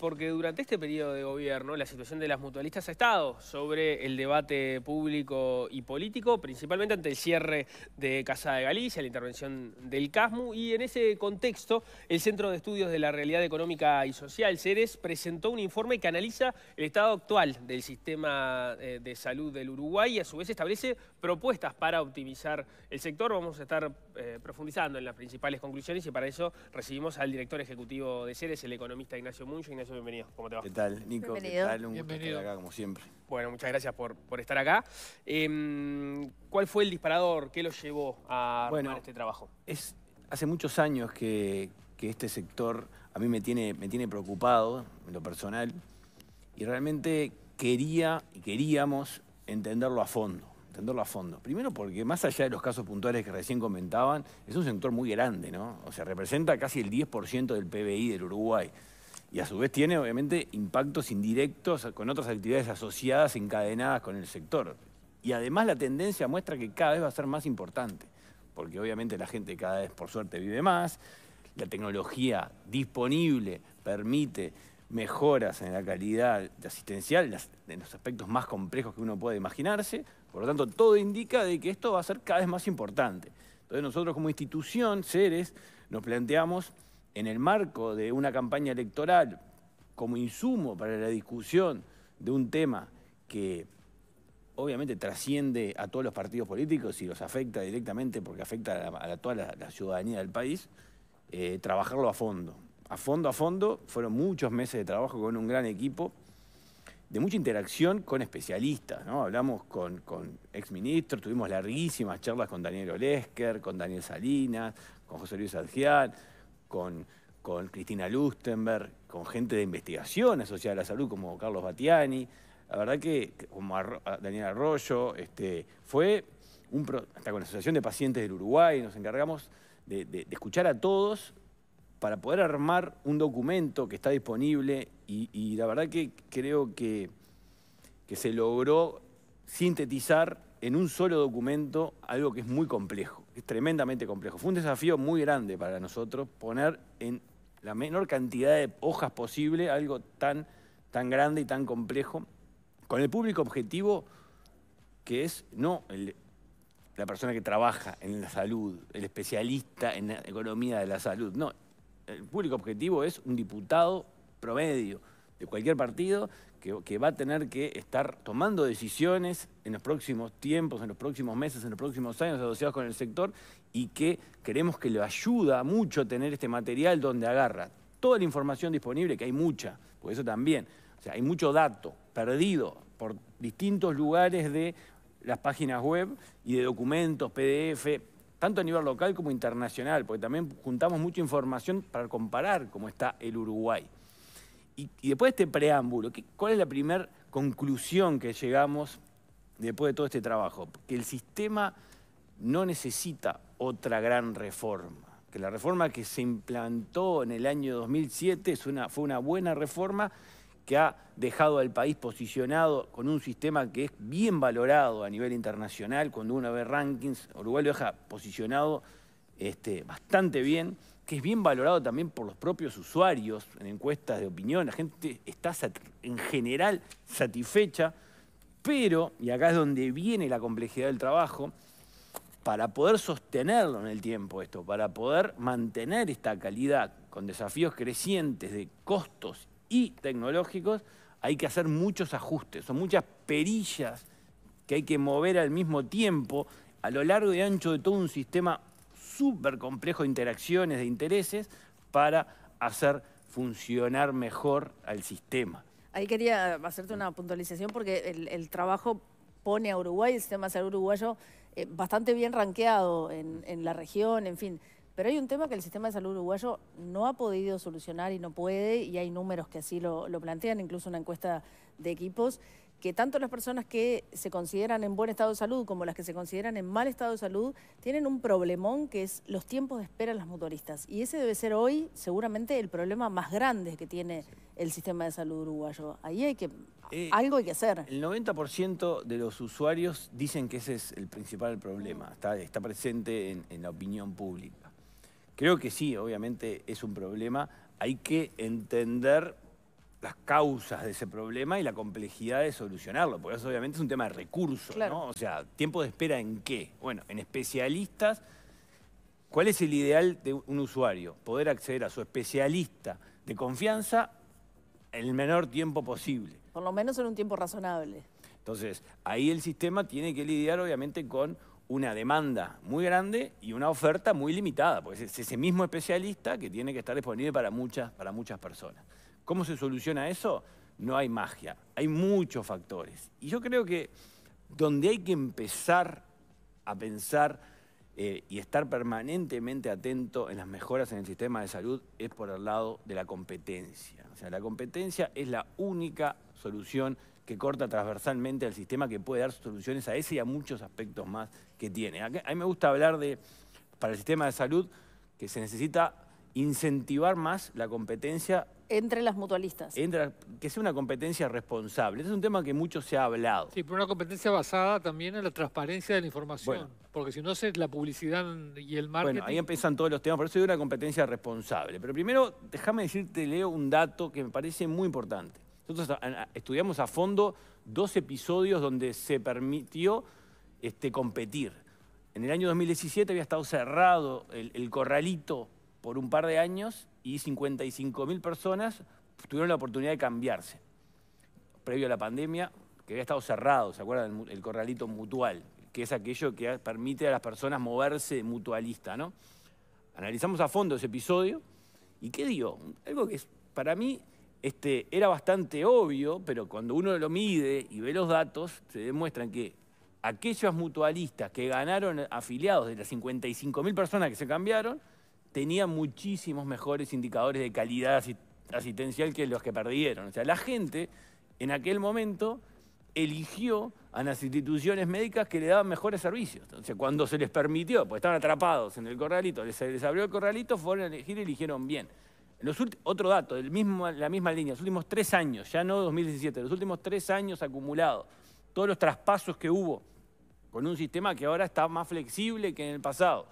Porque durante este periodo de gobierno la situación de las mutualistas ha estado sobre el debate público y político, principalmente ante el cierre de Casa de Galicia, la intervención del CASMU, y en ese contexto el Centro de Estudios de la Realidad Económica y Social, CERES, presentó un informe que analiza el estado actual del sistema eh, de salud del Uruguay y a su vez establece propuestas para optimizar el sector. Vamos a estar eh, profundizando en las principales conclusiones y para eso recibimos al director ejecutivo de CERES, el economista Ignacio e Ignacio, bienvenido. ¿Cómo te va? ¿Qué tal, Nico? ¿Qué tal? Un gusto acá, como siempre. Bueno, muchas gracias por, estar acá. Em, ¿Cuál fue el disparador? ¿Qué lo llevó a bueno, armar este trabajo? Es, hace muchos años que, que, este sector a mí me tiene, me tiene preocupado, en lo personal, y realmente quería y queríamos entenderlo a fondo. Entenderlo a fondo. Primero porque más allá de los casos puntuales que recién comentaban, es un sector muy grande, ¿no? O sea, representa casi el 10% del PBI del Uruguay y a su vez tiene obviamente impactos indirectos con otras actividades asociadas, encadenadas con el sector. Y además la tendencia muestra que cada vez va a ser más importante, porque obviamente la gente cada vez por suerte vive más, la tecnología disponible permite mejoras en la calidad asistencial, en los aspectos más complejos que uno puede imaginarse, por lo tanto todo indica de que esto va a ser cada vez más importante. Entonces nosotros como institución, seres, nos planteamos en el marco de una campaña electoral como insumo para la discusión de un tema que obviamente trasciende a todos los partidos políticos y los afecta directamente porque afecta a, toda la, ciudadanía del país, eh, trabajarlo a fondo. A fondo, a fondo, fueron muchos meses de trabajo con un gran equipo, de mucha interacción con especialistas, Hablamos con, con exministros, tuvimos larguísimas charlas con Daniel Olesker, con Daniel Salinas, con José Luis Algián con, con Cristina Lustenberg, con gente de investigación asociada a la salud como Carlos Batiani. La verdad que, como Daniel Arroyo, este, fue un hasta con la Asociación de Pacientes del Uruguay, nos encargamos de, escuchar a todos para poder armar un documento que está disponible y, y la verdad que creo que, que, se logró sintetizar en un solo documento algo que es muy complejo es tremendamente complejo. Fue un desafío muy grande para nosotros poner en la menor cantidad de hojas posible algo tan, tan grande y tan complejo, con el público objetivo que es no la persona que trabaja en la salud, el especialista en la economía de la salud, no, el público objetivo es un diputado promedio de cualquier partido que, va a tener que estar tomando decisiones en los próximos tiempos, en los próximos meses, en los próximos años asociados con el sector y que creemos que le ayuda mucho tener este material donde agarra toda la información disponible, que hay mucha, por eso también, o sea, hay mucho dato perdido por distintos lugares de las páginas web y de documentos, PDF, tanto a nivel local como internacional, porque también juntamos mucha información para comparar cómo está el Uruguay y, después de este preámbulo, ¿cuál es la primera conclusión que llegamos después de todo este trabajo? Que el sistema no necesita otra gran reforma. Que la reforma que se implantó en el año 2007 es fue una buena reforma que ha dejado al país posicionado con un sistema que es bien valorado a nivel internacional. Cuando uno ve rankings, Uruguay lo deja posicionado este, bastante bien que es bien valorado también por los propios usuarios en encuestas de opinión. La gente está en general satisfecha, pero, y acá es donde viene la complejidad del trabajo, para poder sostenerlo en el tiempo esto, para poder mantener esta calidad con desafíos crecientes de costos y tecnológicos, hay que hacer muchos ajustes, son muchas perillas que hay que mover al mismo tiempo a lo largo y ancho de todo un sistema súper complejo de interacciones, de intereses, para hacer funcionar mejor al sistema. Ahí quería hacerte una puntualización porque el, trabajo pone a Uruguay, el sistema de salud uruguayo, eh, bastante bien ranqueado en, la región, en fin. Pero hay un tema que el sistema de salud uruguayo no ha podido solucionar y no puede, y hay números que así lo, lo plantean, incluso una encuesta de equipos, que tanto las personas que se consideran en buen estado de salud como las que se consideran en mal estado de salud tienen un problemón que es los tiempos de espera en las motoristas. Y ese debe ser hoy seguramente el problema más grande que tiene el sistema de salud uruguayo. Ahí hay que... Eh, algo hay que hacer. El 90% de los usuarios dicen que ese es el principal problema, está, está presente en la opinión pública. Creo que sí, obviamente es un problema. Hay que entender las causas de ese problema y la complejidad de solucionarlo, porque eso obviamente es un tema de recursos, ¿no? O sea, ¿tiempo de espera en qué? Bueno, en especialistas, ¿cuál es el ideal de un usuario? Poder acceder a su especialista de confianza en el menor tiempo posible. Por lo menos en un tiempo razonable. Entonces, ahí el sistema tiene que lidiar obviamente con una demanda muy grande y una oferta muy limitada, porque es ese mismo especialista que tiene que estar disponible para muchas, para muchas personas. ¿Cómo se soluciona eso? No hay magia, hay muchos factores. Y yo creo que donde hay que empezar a pensar eh, y estar permanentemente atento en las mejoras en el sistema de salud es por el lado de la competencia. O sea, la competencia es la única solución que corta transversalmente al sistema que puede dar soluciones a ese y a muchos aspectos más que tiene. A mí me gusta hablar de, para el sistema de salud, que se necesita incentivar más la competencia entre las mutualistas. Entre, que sea una competencia responsable. Este es un tema que mucho se ha hablado. Sí, pero una competencia basada también en la transparencia de la información. Porque si no, es la publicidad y el marketing... Bueno, ahí empiezan todos los temas. Por eso hay una competencia responsable. Pero primero, déjame decirte, Leo, un dato que me parece muy importante. Nosotros estudiamos a fondo dos episodios donde se permitió este, competir. En el año 2017 había estado cerrado el corralito por un par de años y 55.000 personas tuvieron la oportunidad de cambiarse. Previo a la pandemia, que había estado cerrado, ¿se acuerdan? El, corralito mutual, que es aquello que permite a las personas moverse mutualista, ¿no? Analizamos a fondo ese episodio y ¿qué dio? Algo que para mí este, era bastante obvio, pero cuando uno lo mide y ve los datos, se demuestran que aquellos mutualistas que ganaron afiliados de las 55.000 personas que se cambiaron, tenía muchísimos mejores indicadores de calidad asistencial que los que perdieron. O sea, la gente en aquel momento eligió a las instituciones médicas que le daban mejores servicios. Entonces, cuando se les permitió, pues estaban atrapados en el corralito, se les abrió el corralito, fueron a elegir y eligieron bien. otro dato, mismo, la misma línea, los últimos tres años, ya no 2017, los últimos tres años acumulados, todos los traspasos que hubo con un sistema que ahora está más flexible que en el pasado.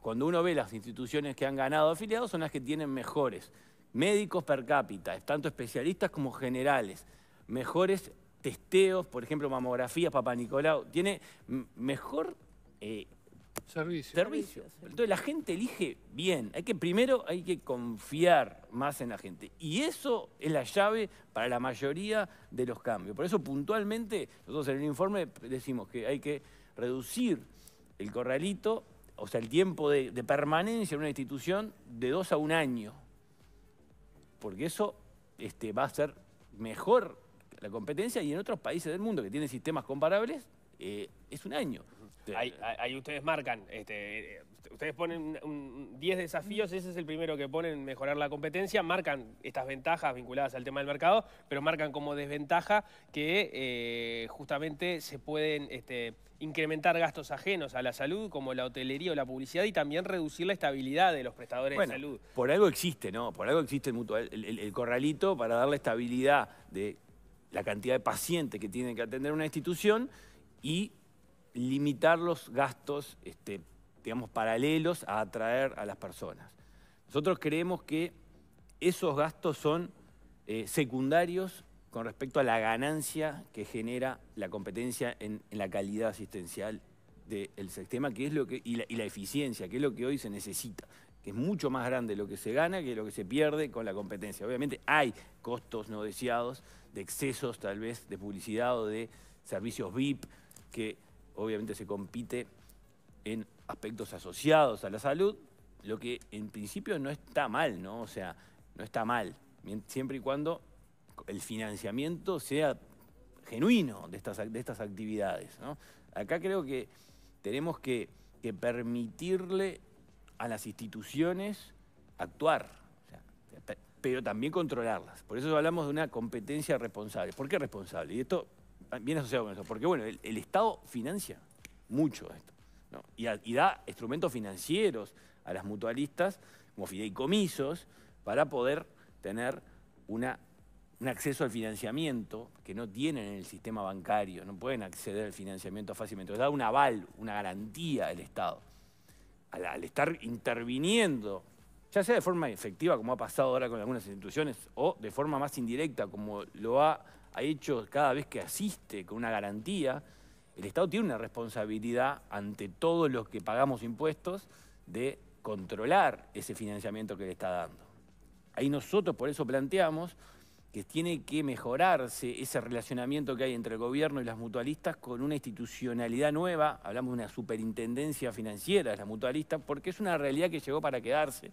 Cuando uno ve las instituciones que han ganado afiliados son las que tienen mejores médicos per cápita, tanto especialistas como generales, mejores testeos, por ejemplo, mamografías, papá Nicolau, tiene mejor eh, servicio. Entonces la gente elige bien. Hay que primero hay que confiar más en la gente. Y eso es la llave para la mayoría de los cambios. Por eso puntualmente nosotros en el informe decimos que hay que reducir el corralito o sea, el tiempo de, permanencia en una institución de dos a un año. Porque eso este, va a ser mejor la competencia y en otros países del mundo que tienen sistemas comparables, eh, es un año. Ahí, ustedes marcan, este, ustedes ponen 10 desafíos, ese es el primero que ponen, mejorar la competencia, marcan estas ventajas vinculadas al tema del mercado, pero marcan como desventaja que eh, justamente se pueden este, incrementar gastos ajenos a la salud, como la hotelería o la publicidad, y también reducir la estabilidad de los prestadores de salud. Por algo existe, ¿no? Por algo existe el, corralito para darle estabilidad de la cantidad de pacientes que tienen que atender una institución y limitar los gastos este, digamos, paralelos a atraer a las personas. Nosotros creemos que esos gastos son eh, secundarios con respecto a la ganancia que genera la competencia en, la calidad asistencial del sistema que es lo que, y la, y, la, eficiencia, que es lo que hoy se necesita, que es mucho más grande lo que se gana que lo que se pierde con la competencia. Obviamente hay costos no deseados, de excesos tal vez, de publicidad o de servicios VIP, que obviamente se compite en aspectos asociados a la salud, lo que en principio no está mal, ¿no? O sea, no está mal, siempre y cuando el financiamiento sea genuino de estas, de estas actividades, ¿no? Acá creo que tenemos que, permitirle a las instituciones actuar, pero también controlarlas. Por eso hablamos de una competencia responsable. ¿Por qué responsable? Y esto ah, viene asociado con eso, porque bueno, el Estado financia mucho esto y, da instrumentos financieros a las mutualistas, como fideicomisos, para poder tener un acceso al financiamiento que no tienen en el sistema bancario, no pueden acceder al financiamiento fácilmente. da un aval, una garantía al Estado. Al, estar interviniendo ya sea de forma efectiva, como ha pasado ahora con algunas instituciones, o de forma más indirecta, como lo ha, hecho cada vez que asiste con una garantía, el Estado tiene una responsabilidad ante todos los que pagamos impuestos de controlar ese financiamiento que le está dando. Ahí nosotros por eso planteamos que tiene que mejorarse ese relacionamiento que hay entre el gobierno y las mutualistas con una institucionalidad nueva, hablamos de una superintendencia financiera de las mutualistas, porque es una realidad que llegó para quedarse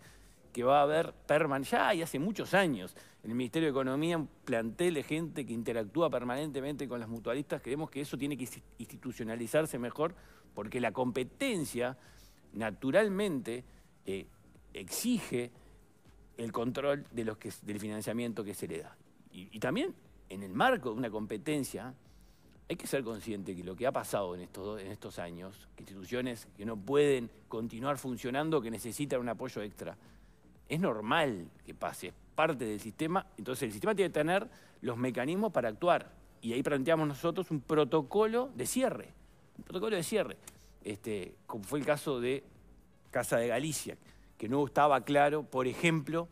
que va a haber permanente, ya y hace muchos años, en el Ministerio de Economía, plantele gente que interactúa permanentemente con las mutualistas, creemos que eso tiene que institucionalizarse mejor, porque la competencia naturalmente eh, exige el control de los del financiamiento que se le da. Y, también en el marco de una competencia, hay que ser consciente que lo que ha pasado en estos, en estos años, que instituciones que no pueden continuar funcionando, que necesitan un apoyo extra, es normal que pase, es parte del sistema. Entonces el sistema tiene que tener los mecanismos para actuar. Y ahí planteamos nosotros un protocolo de cierre. Un protocolo de cierre. Este, como fue el caso de Casa de Galicia, que no estaba claro, por ejemplo,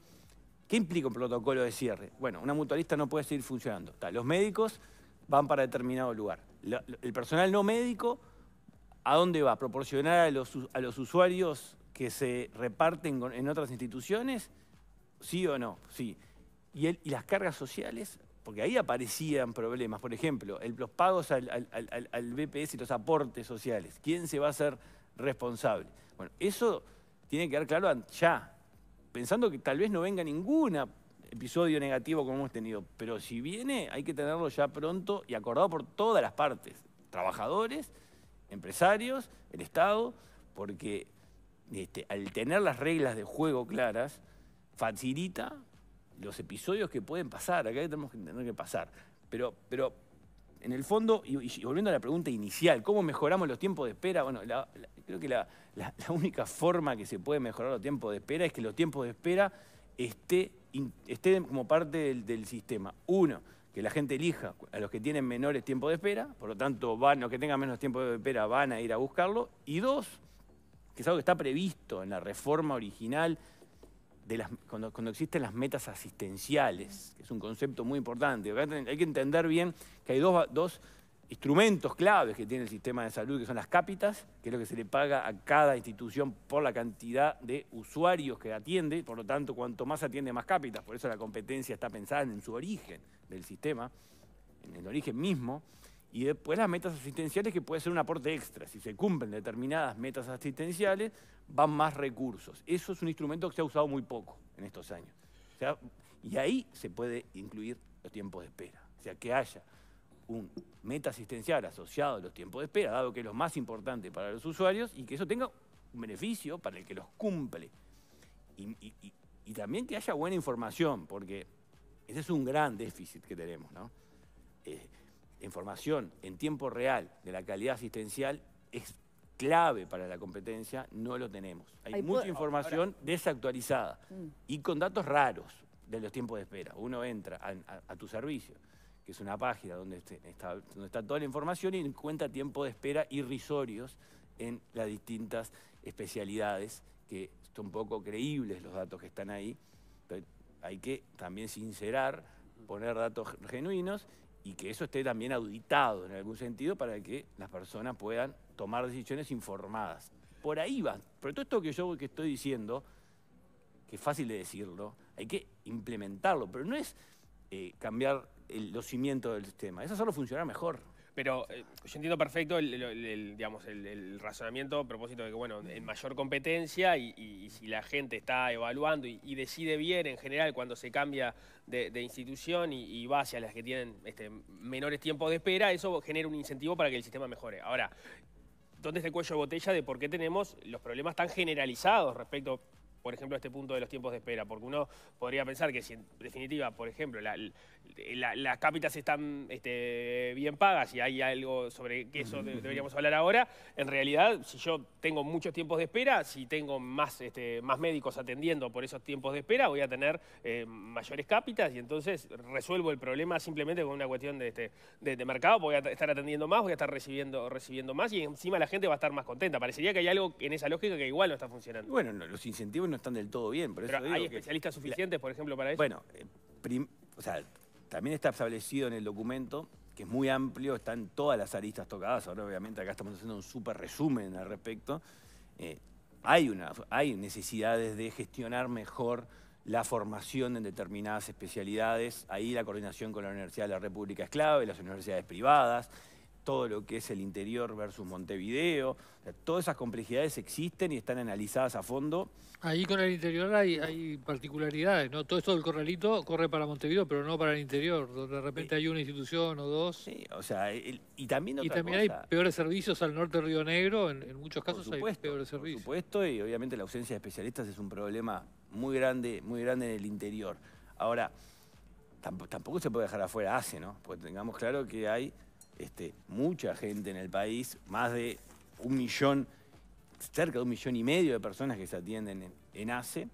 ¿qué implica un protocolo de cierre? Bueno, una mutualista no puede seguir funcionando. los médicos van para determinado lugar. el personal no médico, ¿a dónde va? Proporcionar a a los usuarios que se reparten en otras instituciones? ¿Sí o no? Sí. ¿Y, las cargas sociales? Porque ahí aparecían problemas. Por ejemplo, los pagos al, al BPS y los aportes sociales. ¿Quién se va a hacer responsable? Bueno, eso tiene que quedar claro ya. Pensando que tal vez no venga ningún episodio negativo como hemos tenido. Pero si viene, hay que tenerlo ya pronto y acordado por todas las partes. Trabajadores, empresarios, el Estado, porque este, al tener las reglas de juego claras, facilita los episodios que pueden pasar. Acá tenemos que tener que pasar. Pero, pero en el fondo, y, volviendo a la pregunta inicial, ¿cómo mejoramos los tiempos de espera? Bueno, creo que la, única forma que se puede mejorar los tiempos de espera es que los tiempos de espera esté, estén como parte del, sistema. Uno, que la gente elija a los que tienen menores tiempos de espera, por lo tanto, van, los que tengan menos tiempo de espera van a ir a buscarlo. Y dos, que es algo que está previsto en la reforma original de cuando, existen las metas asistenciales, que es un concepto muy importante. Hay que entender bien que hay dos instrumentos claves que tiene el sistema de salud, que son las cápitas, que es lo que se le paga a cada institución por la cantidad de usuarios que atiende, por lo tanto, cuanto más atiende, más cápitas, por eso la competencia está pensada en su origen del sistema, en el origen mismo, y después las metas asistenciales, que puede ser un aporte extra. Si se cumplen determinadas metas asistenciales, van más recursos. Eso es un instrumento que se ha usado muy poco en estos años. y ahí se puede incluir los tiempos de espera. O sea, que haya un meta asistencial asociado a los tiempos de espera, dado que es lo más importante para los usuarios, y que eso tenga un beneficio para el que los cumple. Y, también que haya buena información, porque ese es un gran déficit que tenemos, ¿no? Eh, información en tiempo real de la calidad asistencial es clave para la competencia, no lo tenemos. Hay, mucha información desactualizada mm. y con datos raros de los tiempos de espera. Uno entra a, tu servicio, que es una página donde está, toda la información y encuentra tiempos de espera irrisorios en las distintas especialidades, que son poco creíbles los datos que están ahí. hay que también sincerar, poner datos genuinos y que eso esté también auditado en algún sentido para que las personas puedan tomar decisiones informadas. Por ahí va. Pero todo esto que yo que estoy diciendo, que es fácil de decirlo, hay que implementarlo, pero no es eh, cambiar el, los cimientos del sistema, eso solo funcionar mejor. Pero eh, yo entiendo perfecto el, digamos, el, razonamiento a propósito de que, bueno, en mayor competencia y, si la gente está evaluando y, decide bien en general cuando se cambia de, institución y, va hacia las que tienen este, menores tiempos de espera, eso genera un incentivo para que el sistema mejore. Ahora, ¿dónde está el cuello de botella de por qué tenemos los problemas tan generalizados respecto por ejemplo, a este punto de los tiempos de espera, porque uno podría pensar que si en definitiva, por ejemplo, la, las cápitas están este, bien pagas y hay algo sobre que eso deberíamos hablar ahora. En realidad, si yo tengo muchos tiempos de espera, si tengo más, este, más médicos atendiendo por esos tiempos de espera, voy a tener eh, mayores cápitas y entonces resuelvo el problema simplemente con una cuestión de, este, de, mercado. Voy a estar atendiendo más, voy a estar recibiendo, recibiendo más y encima la gente va a estar más contenta. Parecería que hay algo en esa lógica que igual no está funcionando. Bueno, los incentivos no están del todo bien. Pero ¿Hay especialistas suficientes, por ejemplo, para eso? Bueno, eh, o sea, también está establecido en el documento, que es muy amplio, están todas las aristas tocadas, ahora obviamente acá estamos haciendo un súper resumen al respecto, eh, hay, una, hay necesidades de gestionar mejor la formación en determinadas especialidades, ahí la coordinación con la Universidad de la República es clave, las universidades privadas, todo lo que es el interior versus Montevideo. todas esas complejidades existen y están analizadas a fondo. Ahí con el interior hay, particularidades, ¿no? Todo esto del corralito corre para Montevideo, pero no para el interior, donde de repente hay una institución o dos. Sí, o sea, y también también hay peores servicios al norte de Río Negro, en, muchos casos hay peores servicios. Por supuesto, y obviamente la ausencia de especialistas es un problema muy grande, muy grande en el interior. Ahora, tampoco se puede dejar afuera ACE, ¿no? Porque tengamos claro que hay este, mucha gente en el país, más de un millón, cerca de un millón y medio de personas que se atienden en, ACE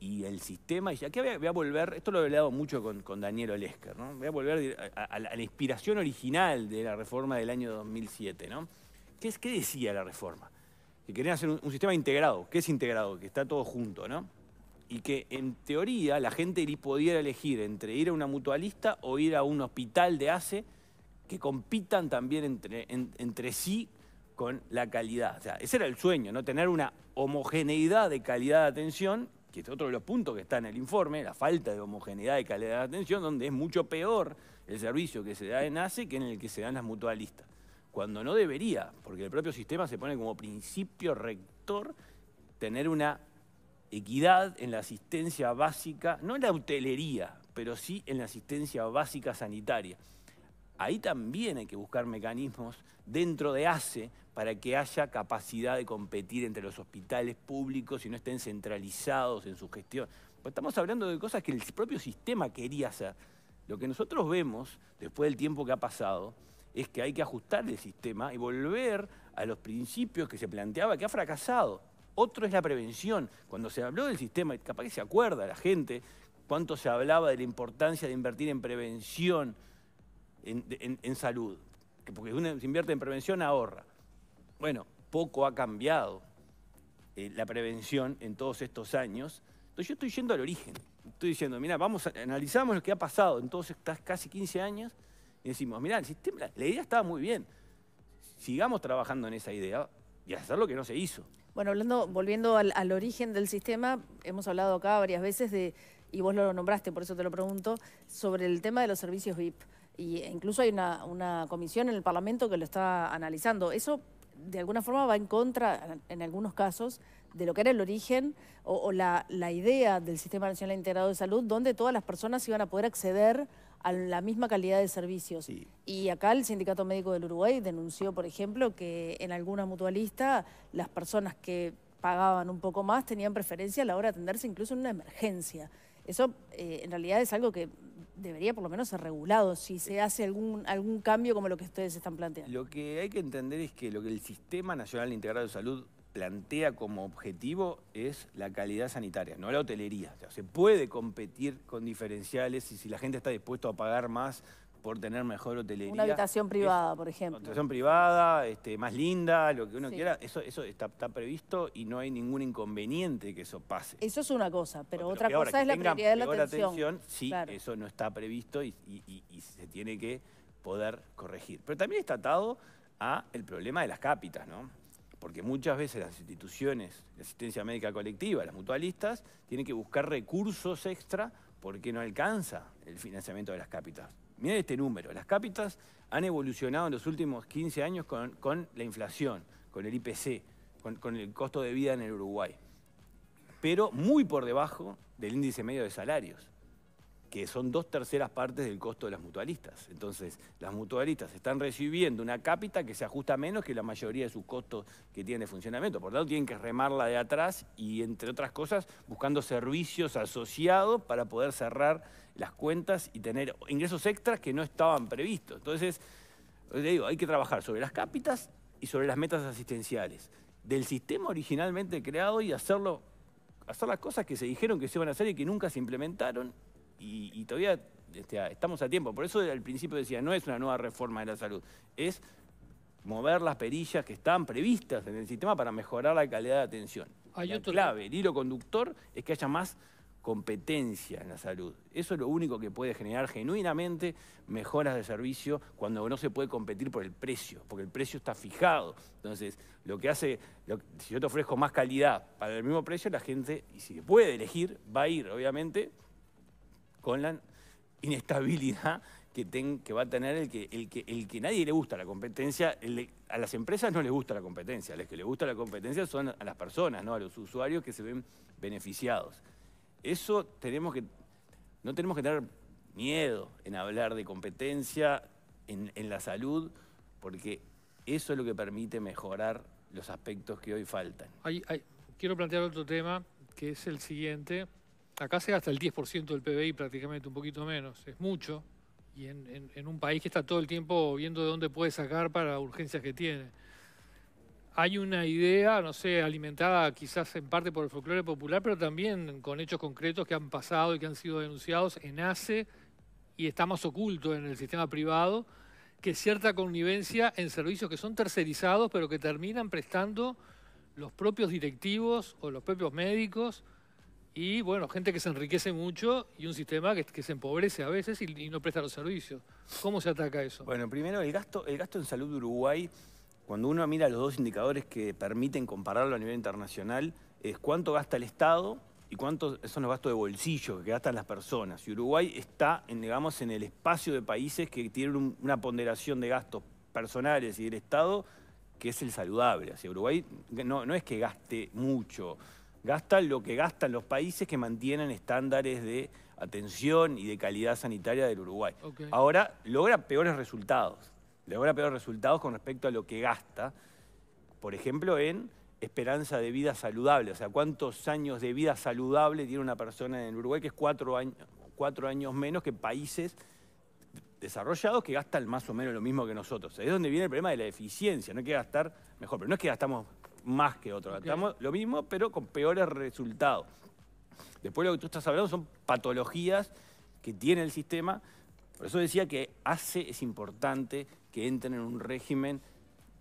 y el sistema. Y aquí voy a, volver, esto lo he hablado mucho con, Daniel Olesker, ¿no? voy a volver a, la inspiración original de la reforma del año 2007. ¿no? ¿Qué, qué decía la reforma? Que querían hacer un, sistema integrado. ¿Qué es integrado? Que está todo junto, ¿no? Y que en teoría la gente pudiera elegir entre ir a una mutualista o ir a un hospital de ACE que compitan también entre, sí con la calidad. ese era el sueño, ¿no? Tener una homogeneidad de calidad de atención, que es otro de los puntos que está en el informe, la falta de homogeneidad de calidad de atención, donde es mucho peor el servicio que se da en ACE que en el que se dan las mutualistas. Cuando no debería, porque el propio sistema se pone como principio rector tener una equidad en la asistencia básica, no en la hotelería, pero sí en la asistencia básica sanitaria ahí también hay que buscar mecanismos dentro de ACE para que haya capacidad de competir entre los hospitales públicos y no estén centralizados en su gestión. Pues estamos hablando de cosas que el propio sistema quería hacer. Lo que nosotros vemos, después del tiempo que ha pasado, es que hay que ajustar el sistema y volver a los principios que se planteaba que ha fracasado. Otro es la prevención. Cuando se habló del sistema, capaz que se acuerda la gente, cuánto se hablaba de la importancia de invertir en prevención, en, salud, porque si uno se invierte en prevención ahorra. Bueno, poco ha cambiado eh, la prevención en todos estos años. Entonces yo estoy yendo al origen. Estoy diciendo, mira, vamos, analizamos lo que ha pasado en todos estos casi 15 años y decimos, mira, el sistema, la idea estaba muy bien. Sigamos trabajando en esa idea y hacer lo que no se hizo. Bueno, hablando, volviendo al, al origen del sistema, hemos hablado acá varias veces de, y vos lo nombraste, por eso te lo pregunto, sobre el tema de los servicios VIP y incluso hay una, comisión en el Parlamento que lo está analizando. Eso de alguna forma va en contra, en algunos casos, de lo que era el origen o, la, idea del Sistema Nacional Integrado de Salud, donde todas las personas iban a poder acceder a la misma calidad de servicios. Y acá el Sindicato Médico del Uruguay denunció, por ejemplo, que en alguna mutualista las personas que pagaban un poco más tenían preferencia a la hora de atenderse incluso en una emergencia. Eso eh, en realidad es algo que debería por lo menos ser regulado si se eh. hace algún, algún cambio como lo que ustedes están planteando. Lo que hay que entender es que lo que el Sistema Nacional Integrado de Salud plantea como objetivo es la calidad sanitaria, no la hotelería. se puede competir con diferenciales y si la gente está dispuesta a pagar más por tener mejor hotelería. Una habitación privada, por ejemplo. Una habitación privada, este, más linda, lo que uno quiera, eso, está, previsto y no hay ningún inconveniente que eso pase. Eso es una cosa, pero, otra cosa es la prioridad de la atención. sí, eso no está previsto y, se tiene que poder corregir. Pero también está atado a el problema de las cápitas, ¿no? Porque muchas veces las instituciones de asistencia médica colectiva, las mutualistas, tienen que buscar recursos extra porque no alcanza el financiamiento de las cápitas. Mirá este número. Las cápitas han evolucionado en los últimos 15 años con, la inflación, con el IPC, con, con, el costo de vida en el Uruguay. Pero muy por debajo del índice medio de salarios que son dos terceras partes del costo de las mutualistas. Entonces, las mutualistas están recibiendo una cápita que se ajusta menos que la mayoría de sus costos que tienen de funcionamiento. Por lo tanto, tienen que remarla de atrás y, entre otras cosas, buscando servicios asociados para poder cerrar las cuentas y tener ingresos extras que no estaban previstos. Entonces, le digo, hay que trabajar sobre las cápitas y sobre las metas asistenciales del sistema originalmente creado y hacerlo, hacer las cosas que se dijeron que se iban a hacer y que nunca se implementaron y, todavía este, estamos a tiempo. Por eso al principio decía, no es una nueva reforma de la salud, es mover las perillas que están previstas en el sistema para mejorar la calidad de atención. la clave, el hilo conductor, es que haya más competencia en la salud. Eso es lo único que puede generar genuinamente mejoras de servicio cuando no se puede competir por el precio, porque el precio está fijado. Entonces, lo que hace, si yo te ofrezco más calidad para el mismo precio, la gente, y si puede elegir, va a ir, obviamente, con la inestabilidad que, va a tener el que, el, nadie le gusta la competencia, a las empresas no les gusta la competencia, a los que les gusta la competencia son a las personas, ¿no? a los usuarios que se ven beneficiados. Eso tenemos que, no tenemos que tener miedo en hablar de competencia en, la salud, porque eso es lo que permite mejorar los aspectos que hoy faltan. quiero plantear otro tema, que es el siguiente acá se gasta el 10% del PBI, prácticamente un poquito menos, es mucho, y en, un país que está todo el tiempo viendo de dónde puede sacar para urgencias que tiene. Hay una idea, no sé, alimentada quizás en parte por el folclore popular, pero también con hechos concretos que han pasado y que han sido denunciados en ACE y está más oculto en el sistema privado, que cierta connivencia en servicios que son tercerizados, pero que terminan prestando los propios directivos o los propios médicos y bueno, gente que se enriquece mucho y un sistema que, se empobrece a veces y, no presta los servicios. ¿Cómo se ataca eso? Bueno, primero el gasto, el gasto en salud de Uruguay, cuando uno mira los dos indicadores que permiten compararlo a nivel internacional, es cuánto gasta el Estado y cuánto son los gastos de bolsillo que gastan las personas. Y Uruguay está, en, digamos, en el espacio de países que tienen una ponderación de gastos personales y del Estado que es el saludable. o Uruguay no, no es que gaste mucho gasta lo que gastan los países que mantienen estándares de atención y de calidad sanitaria del Uruguay. Ahora logra peores resultados, logra peores resultados con respecto a lo que gasta, por ejemplo, en esperanza de vida saludable, o sea, cuántos años de vida saludable tiene una persona en el Uruguay, que es cuatro años, cuatro años menos que países desarrollados que gastan más o menos lo mismo que nosotros. Es donde viene el problema de la eficiencia, no hay que gastar mejor, pero no es que gastamos más que otros. lo mismo, pero con peores resultados. Después lo que tú estás hablando son patologías que tiene el sistema. Por eso decía que hace, es importante que entren en un régimen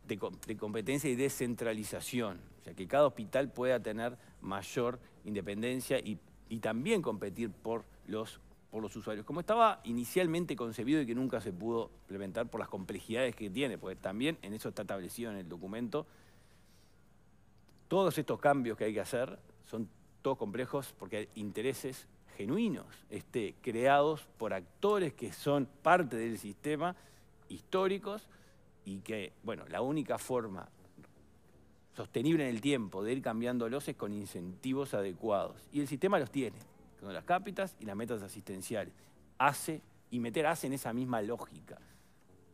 de, competencia y descentralización. O sea, que cada hospital pueda tener mayor independencia y, también competir por los por los usuarios, como estaba inicialmente concebido y que nunca se pudo implementar por las complejidades que tiene, porque también en eso está establecido en el documento todos estos cambios que hay que hacer son todos complejos porque hay intereses genuinos, este, creados por actores que son parte del sistema, históricos, y que, bueno, la única forma sostenible en el tiempo de ir cambiándolos es con incentivos adecuados. Y el sistema los tiene, con las cápitas y las metas asistenciales. Hace y meter hace en esa misma lógica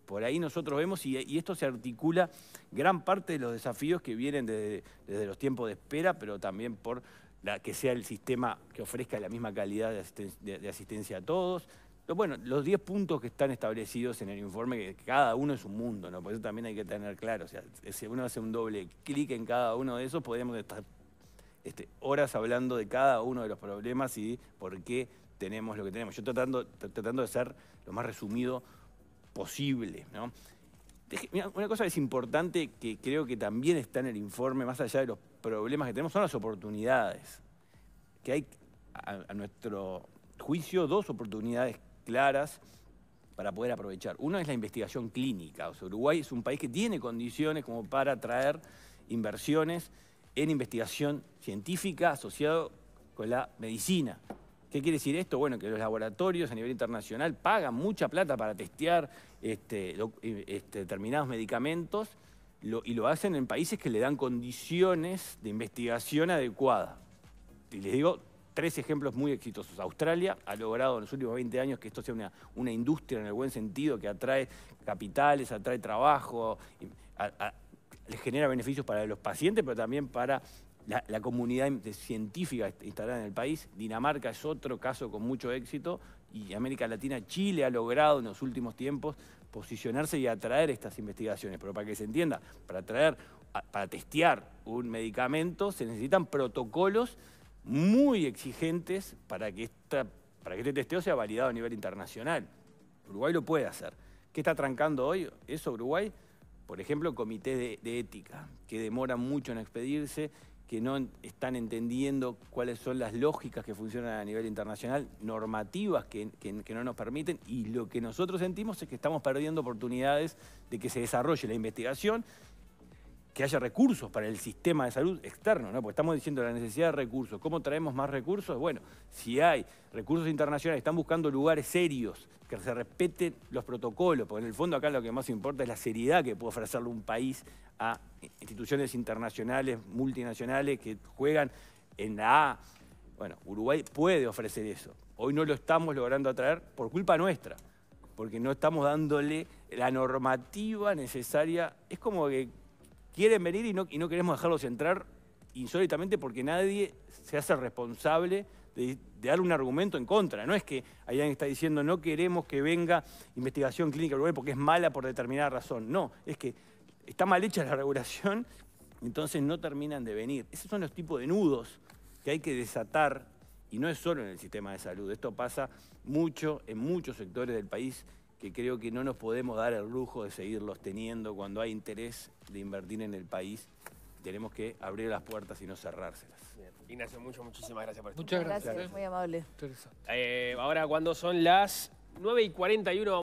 por ahí nosotros vemos, y, esto se articula gran parte de los desafíos que vienen desde, los tiempos de espera, pero también por la, que sea el sistema que ofrezca la misma calidad de, asistencia a todos. bueno, los 10 puntos que están establecidos en el informe, que cada uno es un mundo, ¿no? Por eso también hay que tener claro, o sea, si uno hace un doble clic en cada uno de esos, podemos estar este, horas hablando de cada uno de los problemas y por qué tenemos lo que tenemos. Yo tratando, tratando de ser lo más resumido posible. Una cosa que es importante que creo que también está en el informe, más allá de los problemas que tenemos, son las oportunidades. Que hay, a, nuestro juicio, dos oportunidades claras para poder aprovechar. Una es la investigación clínica. O sea, Uruguay es un país que tiene condiciones como para atraer inversiones en investigación científica asociado con la medicina. ¿Qué quiere decir esto? Bueno, que los laboratorios a nivel internacional pagan mucha plata para testear este, este, determinados medicamentos y lo hacen en países que le dan condiciones de investigación adecuada. Y les digo tres ejemplos muy exitosos. Australia ha logrado en los últimos 20 años que esto sea una, una industria en el buen sentido, que atrae capitales, atrae trabajo, les genera beneficios para los pacientes, pero también para la, comunidad científica instalada en el país. Dinamarca es otro caso con mucho éxito y América Latina, Chile ha logrado en los últimos tiempos posicionarse y atraer estas investigaciones. Pero para que se entienda, para atraer, para testear un medicamento se necesitan protocolos muy exigentes para que, para que este testeo sea validado a nivel internacional. Uruguay lo puede hacer. ¿Qué está trancando hoy eso Uruguay? Por ejemplo, comité de, de ética, que demora mucho en expedirse que no están entendiendo cuáles son las lógicas que funcionan a nivel internacional, normativas que, no nos permiten, y lo que nosotros sentimos es que estamos perdiendo oportunidades de que se desarrolle la investigación que haya recursos para el sistema de salud externo, ¿no? Porque estamos diciendo la necesidad de recursos. ¿Cómo traemos más recursos? Bueno, si hay recursos internacionales, están buscando lugares serios, que se respeten los protocolos, porque en el fondo acá lo que más importa es la seriedad que puede ofrecerle un país a instituciones internacionales, multinacionales, que juegan en la A. Bueno, Uruguay puede ofrecer eso. Hoy no lo estamos logrando atraer por culpa nuestra, porque no estamos dándole la normativa necesaria. Es como que quieren venir y no, queremos dejarlos entrar insólitamente porque nadie se hace responsable de, dar un argumento en contra. No es que alguien está diciendo no queremos que venga investigación clínica porque es mala por determinada razón. No, es que está mal hecha la regulación, entonces no terminan de venir. Esos son los tipos de nudos que hay que desatar y no es solo en el sistema de salud. Esto pasa mucho en muchos sectores del país que creo que no nos podemos dar el lujo de seguirlos teniendo cuando hay interés de invertir en el país. Tenemos que abrir las puertas y no cerrárselas. Ignacio, mucho, muchísimas gracias por estar. Muchas gracias, eh. muy amable. Eh, ahora, cuando son las 9 y 41...